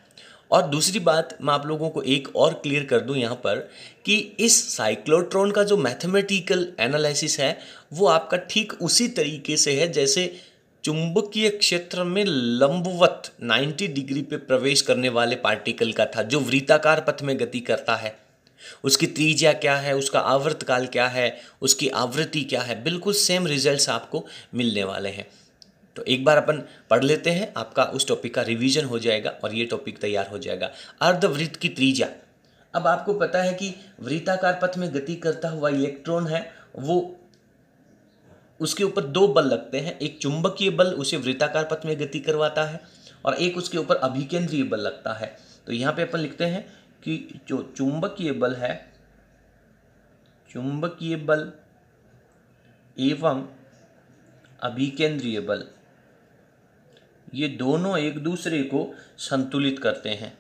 और दूसरी बात मैं आप लोगों को एक और क्लियर कर दूं यहाँ पर कि इस साइक्लोट्रॉन का जो मैथमेटिकल एनालिसिस है वो आपका ठीक उसी तरीके से है जैसे चुंबकीय क्षेत्र में लंबवत 90 डिग्री पे प्रवेश करने वाले पार्टिकल का था जो वृत्ताकार पथ में गति करता है उसकी त्रिज्या क्या है उसका आवर्तकाल क्या है उसकी आवृत्ति क्या है बिल्कुल सेम रिजल्ट्स आपको मिलने वाले हैं तो एक बार अपन पढ़ लेते हैं आपका उस टॉपिक का रिवीजन हो जाएगा और ये टॉपिक तैयार हो जाएगा अर्धवृत्त की त्रिज्या अब आपको पता है कि वृत्ताकार पथ में गति करता हुआ इलेक्ट्रॉन है वो उसके ऊपर दो बल लगते हैं एक चुंबकीय बल उसे वृत्ताकार पथ में गति करवाता है और एक उसके ऊपर अभिकेंद्रीय बल लगता है तो यहाँ पे अपन लिखते हैं कि जो चुंबकीय बल है चुंबकीय बल एवं अभिकेंद्रीय बल ये दोनों एक दूसरे को संतुलित करते हैं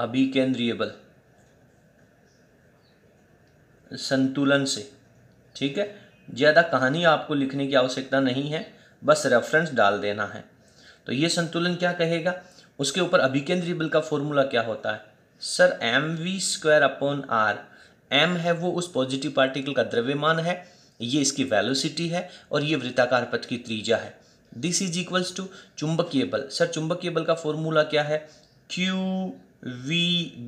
अभिकेंद्रीय बल संतुलन से ठीक है ज़्यादा कहानी आपको लिखने की आवश्यकता नहीं है बस रेफरेंस डाल देना है तो ये संतुलन क्या कहेगा उसके ऊपर अभिकेंद्रीय बल का फॉर्मूला क्या होता है sir M V square upon R M है वो उस पॉजिटिव पार्टिकल का द्रव्यमान है ये इसकी वेलोसिटी है और ये वृत्ताकार पथ की त्रिज्या है दिस इज इक्वल्स टू चुंबकीय बल सर चुंबकीय बल का फॉर्मूला क्या है Q V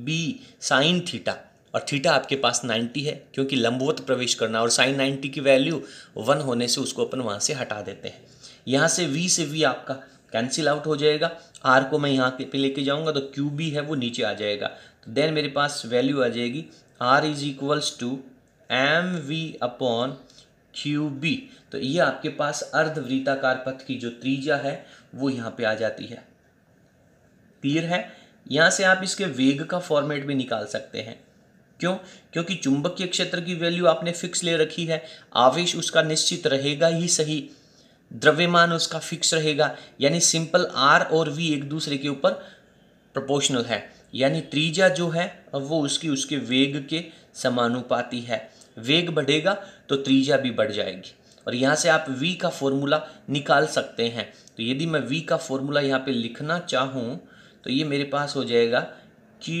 B sine theta और थीटा आपके पास 90 है क्योंकि लंबवत प्रवेश करना और साइन 90 की वैल्यू वन होने से उसको अपन वहाँ से हटा देते हैं यहाँ से वी से वी आपका कैंसिल आउट हो जाएगा आर को मैं यहाँ पे लेके जाऊँगा तो क्यू बी है वो नीचे आ जाएगा तो देन मेरे पास वैल्यू आ जाएगी R is equals to M V upon Q B तो ये आपके पास अर्धवृत्ताकार पथ की जो त्रिज्या है वो यहाँ पे आ जाती है क्लियर है यहाँ से आप इसके वेग का फॉर्मेट भी निकाल सकते हैं क्यों क्योंकि चुंबकीय क्षेत्र की वैल्यू आपने फिक्स ले रखी है आवेश उसका निश्चित रहेगा ही सही द्रव्यमान उसका फिक्स रहेगा यानी सिंपल आर और वी एक दूसरे के ऊपर प्रोपोर्शनल है यानी त्रिज्या जो है वो उसकी उसके वेग के समानुपाती है वेग बढ़ेगा तो त्रिज्या भी बढ़ जाएगी और यहाँ से आप v का फॉर्मूला निकाल सकते हैं तो यदि मैं v का फॉर्मूला यहाँ पे लिखना चाहूँ तो ये मेरे पास हो जाएगा q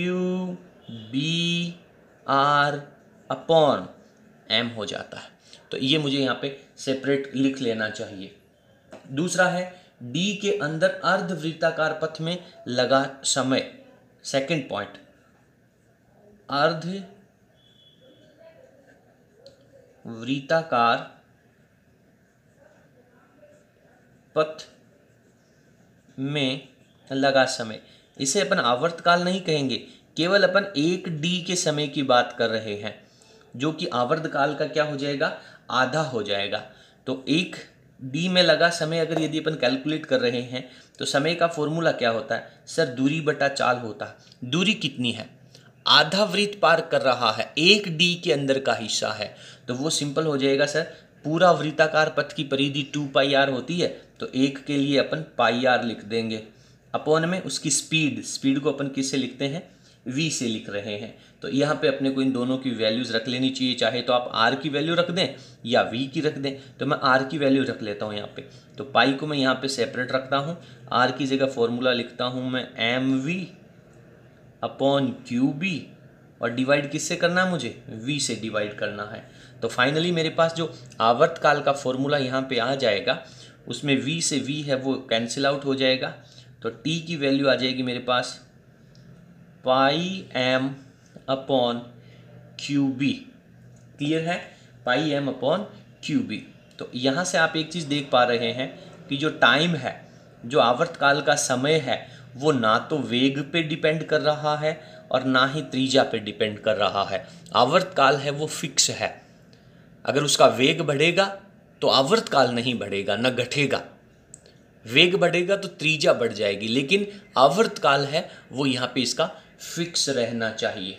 B R upon M हो जाता है तो ये मुझे यहाँ पे सेपरेट लिख लेना चाहिए दूसरा है डी के अंदर अर्धवृत्ताकार पथ में लगा समय सेकंड पॉइंट अर्ध वृताकार पथ में लगा समय इसे अपन आवर्तकाल नहीं कहेंगे केवल अपन एक डी के समय की बात कर रहे हैं जो कि आवर्तकाल का क्या हो जाएगा आधा हो जाएगा तो एक डी में लगा समय अगर यदि अपन कैलकुलेट कर रहे हैं तो समय का फॉर्मूला क्या होता है सर दूरी बटा चाल होता है दूरी कितनी है आधा वृत्त पार कर रहा है एक डी के अंदर का हिस्सा है तो वो सिंपल हो जाएगा सर पूरा वृत्ताकार पथ की परिधि टू पाई आर होती है तो एक के लिए अपन पाई आर लिख देंगे अपॉन में उसकी स्पीड स्पीड को अपन किससे लिखते हैं वी से लिख रहे हैं तो यहाँ पे अपने को इन दोनों की वैल्यूज़ रख लेनी चाहिए चाहे तो आप आर की वैल्यू रख दें या वी की रख दें तो मैं आर की वैल्यू रख लेता हूँ यहाँ पे तो पाई को मैं यहाँ पे सेपरेट रखता हूँ आर की जगह फॉर्मूला लिखता हूँ मैं M V upon Q B और डिवाइड किससे करना है मुझे वी से डिवाइड करना है तो फाइनली मेरे पास जो आवर्त काल का फॉर्मूला यहाँ पे आ जाएगा उसमें वी से वी है वो कैंसिल आउट हो जाएगा तो टी की वैल्यू आ जाएगी मेरे पास pi M upon Q B clear है pi M upon Q B तो यहाँ से आप एक चीज़ देख पा रहे हैं कि जो टाइम है जो आवर्तकाल का समय है वो ना तो वेग पे डिपेंड कर रहा है और ना ही त्रिज्या पे डिपेंड कर रहा है आवर्तकाल है वो फिक्स है अगर उसका वेग बढ़ेगा तो आवर्त काल नहीं बढ़ेगा न घटेगा वेग बढ़ेगा तो त्रिज्या बढ़ जाएगी लेकिन आवर्त काल है वो यहाँ पे इसका फिक्स रहना चाहिए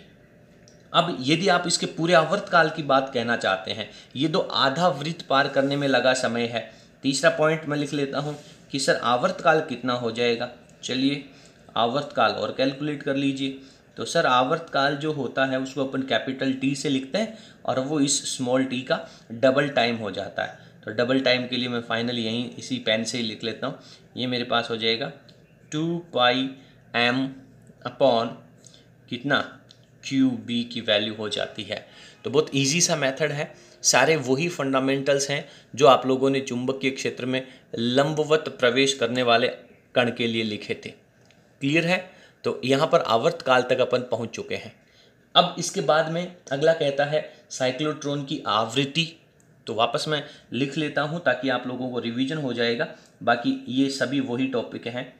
अब यदि आप इसके पूरे आवर्त काल की बात कहना चाहते हैं ये दो तो आधा वृत्त पार करने में लगा समय है तीसरा पॉइंट मैं लिख लेता हूँ कि सर आवर्त काल कितना हो जाएगा चलिए आवर्त काल और कैलकुलेट कर लीजिए तो सर आवर्त काल जो होता है उसको अपन कैपिटल टी से लिखते हैं और वो इस स्मॉल टी का डबल टाइम हो जाता है तो डबल टाइम के लिए मैं फाइनल यहीं इसी पेन से ही लिख लेता हूँ ये मेरे पास हो जाएगा टू पाई एम अपॉन कितना क्यू बी की वैल्यू हो जाती है तो बहुत ईजी सा मेथड है सारे वही फंडामेंटल्स हैं जो आप लोगों ने चुंबकीय क्षेत्र में लंबवत प्रवेश करने वाले कण के लिए लिखे थे क्लियर है तो यहाँ पर आवर्त काल तक अपन पहुँच चुके हैं अब इसके बाद में अगला कहता है साइक्लोट्रॉन की आवृत्ति तो वापस मैं लिख लेता हूँ ताकि आप लोगों को रिवीजन हो जाएगा बाकी ये सभी वही टॉपिक हैं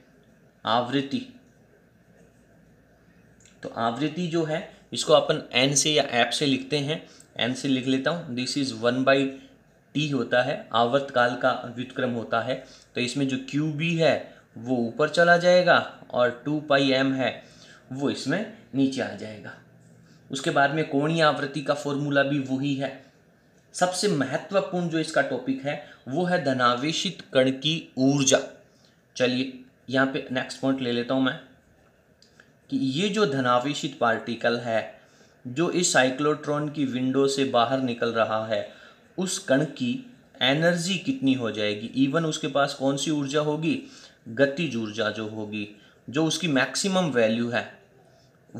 आवृत्ति तो आवृत्ति जो है इसको अपन एन से या ऐप से लिखते हैं एन से लिख लेता हूँ this is one by T होता है आवर्त काल का व्युतक्रम होता है तो इसमें जो क्यू बी है वो ऊपर चला जाएगा और टू पाई एम है वो इसमें नीचे आ जाएगा उसके बाद में कोणीय आवृत्ति का फॉर्मूला भी वही है सबसे महत्वपूर्ण जो इसका टॉपिक है वो है धनावेशित कण की ऊर्जा चलिए यहाँ पे नेक्स्ट पॉइंट ले लेता हूँ मैं कि ये जो धनावेशित पार्टिकल है जो इस साइक्लोट्रॉन की विंडो से बाहर निकल रहा है उस कण की एनर्जी कितनी हो जाएगी इवन उसके पास कौन सी ऊर्जा होगी गतिज ऊर्जा जो होगी जो उसकी मैक्सिमम वैल्यू है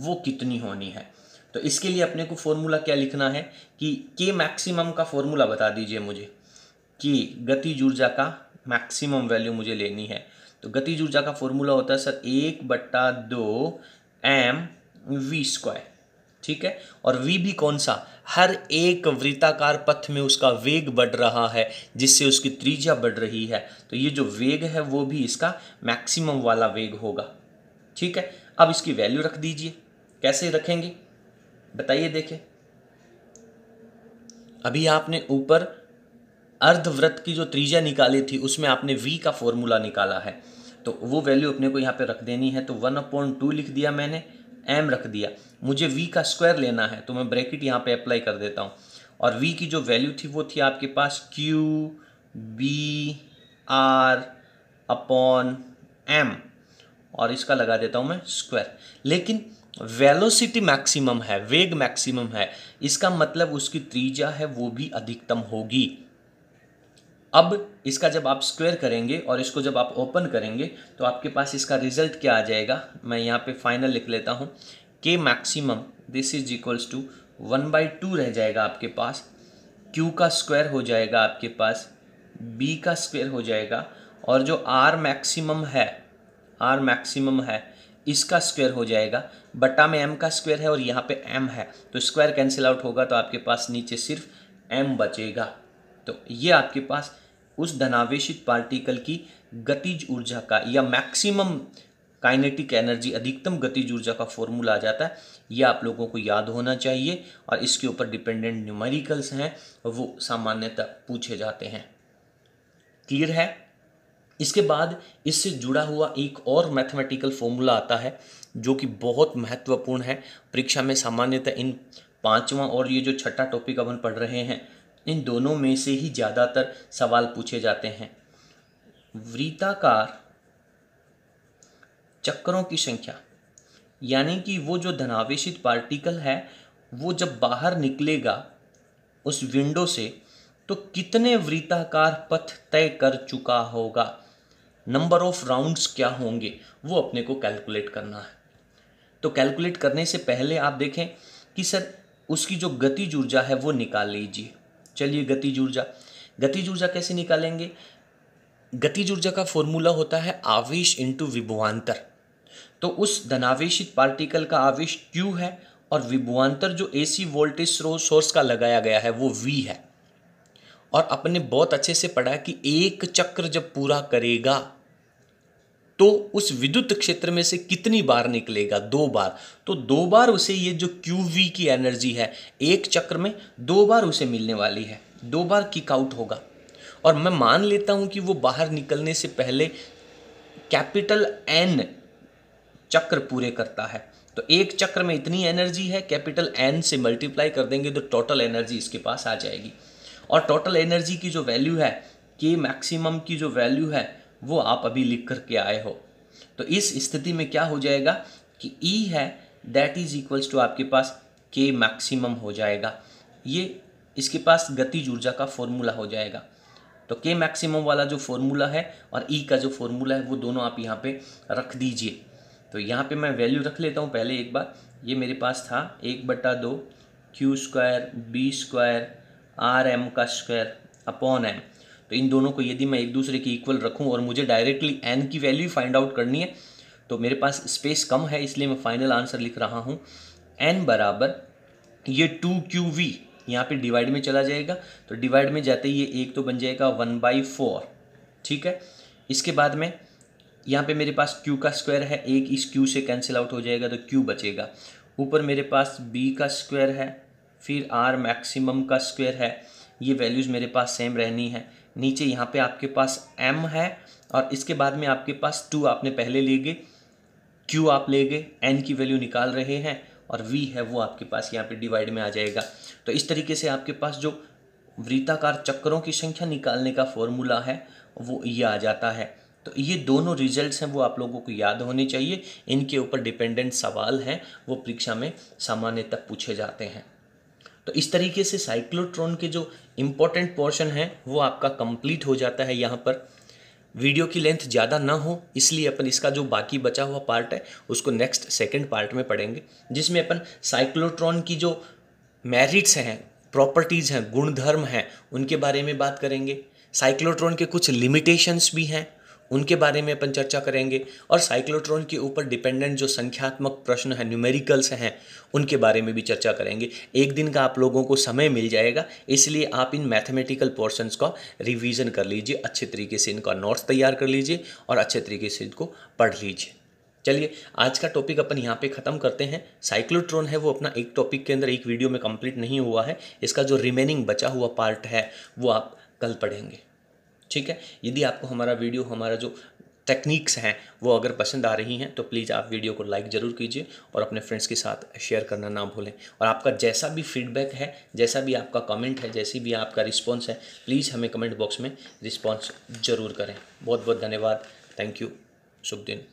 वो कितनी होनी है तो इसके लिए अपने को फॉर्मूला क्या लिखना है कि के मैक्सिमम का फॉर्मूला बता दीजिए मुझे कि गति ऊर्जा का मैक्सिमम वैल्यू मुझे लेनी है तो गति ऊर्जा का फॉर्मूला होता है सर एक बट्टा दो एम वी स्क्वायर ठीक है और वी भी कौन सा हर एक वृत्ताकार पथ में उसका वेग बढ़ रहा है जिससे उसकी त्रिज्या बढ़ रही है तो ये जो वेग है वो भी इसका मैक्सिमम वाला वेग होगा ठीक है अब इसकी वैल्यू रख दीजिए कैसे रखेंगे बताइए देखें अभी आपने ऊपर अर्धव्रत की जो त्रिज्या निकाली थी उसमें आपने वी का फॉर्मूला निकाला है तो वो वैल्यू अपने को यहाँ पे रख देनी है तो वन अपॉइंट टू लिख दिया मैंने एम रख दिया मुझे वी का स्क्वायर लेना है तो मैं ब्रैकेट यहाँ पे अप्लाई कर देता हूँ और वी की जो वैल्यू थी वो थी आपके पास Q B R upon M और इसका लगा देता हूँ मैं स्क्वायर लेकिन वेलोसिटी मैक्सिमम है वेग मैक्सिमम है इसका मतलब उसकी त्रिज्या है वो भी अधिकतम होगी अब इसका जब आप स्क्वायर करेंगे और इसको जब आप ओपन करेंगे तो आपके पास इसका रिजल्ट क्या आ जाएगा मैं यहाँ पे फाइनल लिख लेता हूँ के maximum this is equals to one by two रह जाएगा आपके पास क्यू का स्क्वायर हो जाएगा आपके पास बी का स्क्वायर हो जाएगा और जो आर मैक्सिमम है आर मैक्सिमम है इसका स्क्वायर हो जाएगा बट्टा में एम का स्क्वायर है और यहाँ पे एम है तो स्क्वायर कैंसिल आउट होगा तो आपके पास नीचे सिर्फ एम बचेगा तो ये आपके पास उस धनावेशित पार्टिकल की गतिज ऊर्जा का या मैक्सिमम काइनेटिक एनर्जी अधिकतम गतिज ऊर्जा का फॉर्मूला आ जाता है ये आप लोगों को याद होना चाहिए और इसके ऊपर डिपेंडेंट न्यूमेरिकल्स हैं वो सामान्यतः पूछे जाते हैं क्लियर है इसके बाद इससे जुड़ा हुआ एक और मैथमेटिकल फॉर्मूला आता है जो कि बहुत महत्वपूर्ण है परीक्षा में सामान्यतः इन पाँचवा और ये जो छठा टॉपिक अपन पढ़ रहे हैं इन दोनों में से ही ज़्यादातर सवाल पूछे जाते हैं वृताकार चक्करों की संख्या यानी कि वो जो धनावेशित पार्टिकल है वो जब बाहर निकलेगा उस विंडो से तो कितने वृत्ताकार पथ तय कर चुका होगा नंबर ऑफ राउंड्स क्या होंगे वो अपने को कैलकुलेट करना है तो कैलकुलेट करने से पहले आप देखें कि सर उसकी जो गति ऊर्जा है वो निकाल लीजिए चलिए गति ऊर्जा गति ऊर्जा कैसे निकालेंगे गति ऊर्जा का फॉर्मूला होता है आवेश इंटू विभवान्तर तो उस धनावेशित पार्टिकल का आवेश क्यू है और विभुआंतर जो एसी वोल्टेज सोर्स का लगाया गया है वो वी है और अपने बहुत अच्छे से पढ़ा कि एक चक्र जब पूरा करेगा तो उस विद्युत क्षेत्र में से कितनी बार निकलेगा दो बार तो दो बार उसे ये जो क्यू वी की एनर्जी है एक चक्र में दो बार उसे मिलने वाली है दो बार किक आउट होगा और मैं मान लेता हूं कि वो बाहर निकलने से पहले कैपिटल एन चक्र पूरे करता है तो एक चक्र में इतनी एनर्जी है कैपिटल एन से मल्टीप्लाई कर देंगे तो टोटल एनर्जी इसके पास आ जाएगी और टोटल एनर्जी की जो वैल्यू है के मैक्सिमम की जो वैल्यू है वो आप अभी लिख करके आए हो तो इस स्थिति में क्या हो जाएगा कि ई e है दैट इज़ इक्वल्स टू आपके पास के मैक्सिमम हो जाएगा ये इसके पास गतिज ऊर्जा का फॉर्मूला हो जाएगा तो के मैक्सिमम वाला जो फॉर्मूला है और ई e का जो फॉर्मूला है वो दोनों आप यहाँ पे रख दीजिए तो यहाँ पे मैं वैल्यू रख लेता हूँ पहले एक बार ये मेरे पास था एक बटा दो Q square B square R M का स्क्वायर अपॉन एम तो इन दोनों को यदि मैं एक दूसरे के इक्वल रखूँ और मुझे डायरेक्टली एन की वैल्यू फाइंड आउट करनी है तो मेरे पास स्पेस कम है इसलिए मैं फाइनल आंसर लिख रहा हूँ एन बराबर ये टू क्यू वी यहाँ पर डिवाइड में चला जाएगा तो डिवाइड में जाते ही ये एक तो बन जाएगा वन बाई फोर ठीक है इसके बाद में यहाँ पे मेरे पास क्यू का स्क्वायर है एक इस क्यू से कैंसिल आउट हो जाएगा तो क्यू बचेगा ऊपर मेरे पास बी का स्क्वायर है फिर आर मैक्सिमम का स्क्वायर है ये वैल्यूज़ मेरे पास सेम रहनी है नीचे यहाँ पे आपके पास एम है और इसके बाद में आपके पास टू आपने पहले ले गए क्यू आप ले गए एन की वैल्यू निकाल रहे हैं और वी है वो आपके पास यहाँ पे डिवाइड में आ जाएगा तो इस तरीके से आपके पास जो वृत्ताकार चक्रों की संख्या निकालने का फॉर्मूला है वो ये आ जाता है तो ये दोनों रिजल्ट्स हैं वो आप लोगों को याद होने चाहिए इनके ऊपर डिपेंडेंट सवाल हैं वो परीक्षा में सामान्यतः पूछे जाते हैं तो इस तरीके से साइक्लोट्रॉन के जो इम्पोर्टेंट पोर्शन हैं वो आपका कंप्लीट हो जाता है यहाँ पर वीडियो की लेंथ ज़्यादा ना हो इसलिए अपन इसका जो बाकी बचा हुआ पार्ट है उसको नेक्स्ट सेकेंड पार्ट में पढ़ेंगे जिसमें अपन साइक्लोट्रॉन की जो मेरिट्स हैं प्रॉपर्टीज़ हैं गुणधर्म हैं उनके बारे में बात करेंगे साइक्लोट्रॉन के कुछ लिमिटेशंस भी हैं उनके बारे में अपन चर्चा करेंगे और साइक्लोट्रॉन के ऊपर डिपेंडेंट जो संख्यात्मक प्रश्न हैं न्यूमेरिकल्स हैं उनके बारे में भी चर्चा करेंगे एक दिन का आप लोगों को समय मिल जाएगा इसलिए आप इन मैथमेटिकल पोर्शंस का रिवीजन कर लीजिए अच्छे तरीके से इनका नोट्स तैयार कर लीजिए और अच्छे तरीके से इनको पढ़ लीजिए चलिए आज का टॉपिक अपन यहाँ पे ख़त्म करते हैं साइक्लोट्रॉन है वो अपना एक टॉपिक के अंदर एक वीडियो में कंप्लीट नहीं हुआ है इसका जो रिमेनिंग बचा हुआ पार्ट है वो आप कल पढ़ेंगे ठीक है यदि आपको हमारा वीडियो हमारा जो टेक्निक्स हैं वो अगर पसंद आ रही हैं तो प्लीज़ आप वीडियो को लाइक ज़रूर कीजिए और अपने फ्रेंड्स के साथ शेयर करना ना भूलें और आपका जैसा भी फीडबैक है जैसा भी आपका कमेंट है जैसी भी आपका रिस्पॉन्स है प्लीज़ हमें कमेंट बॉक्स में रिस्पॉन्स ज़रूर करें बहुत बहुत धन्यवाद थैंक यू शुभ दिन